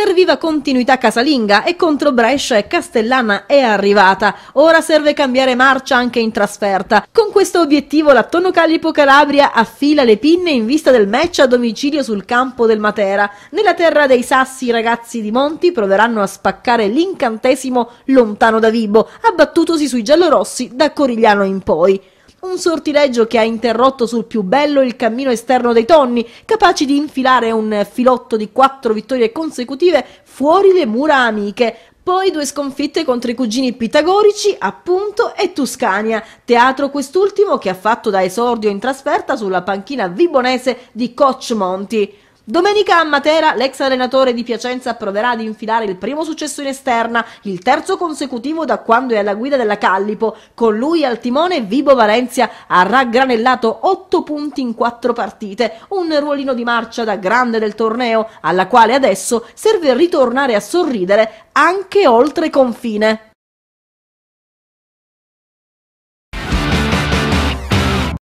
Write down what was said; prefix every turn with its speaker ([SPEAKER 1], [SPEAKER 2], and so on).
[SPEAKER 1] Serviva continuità casalinga e contro Brescia e Castellana è arrivata. Ora serve cambiare marcia anche in trasferta. Con questo obiettivo la Tono Calipo Calabria affila le pinne in vista del match a domicilio sul campo del Matera. Nella terra dei Sassi i ragazzi di Monti proveranno a spaccare l'incantesimo lontano da Vibo, abbattutosi sui giallorossi da Corigliano in poi. Un sortileggio che ha interrotto sul più bello il cammino esterno dei tonni, capaci di infilare un filotto di quattro vittorie consecutive fuori le mura amiche, poi due sconfitte contro i cugini pitagorici, appunto, e Tuscania, teatro quest'ultimo che ha fatto da esordio in trasferta sulla panchina vibonese di Coach Monti. Domenica a Matera l'ex allenatore di Piacenza proverà ad infilare il primo successo in esterna, il terzo consecutivo da quando è alla guida della Callipo. Con lui al timone Vibo Valencia ha raggranellato 8 punti in 4 partite, un ruolino di marcia da grande del torneo, alla quale adesso serve ritornare a sorridere anche oltre
[SPEAKER 2] confine.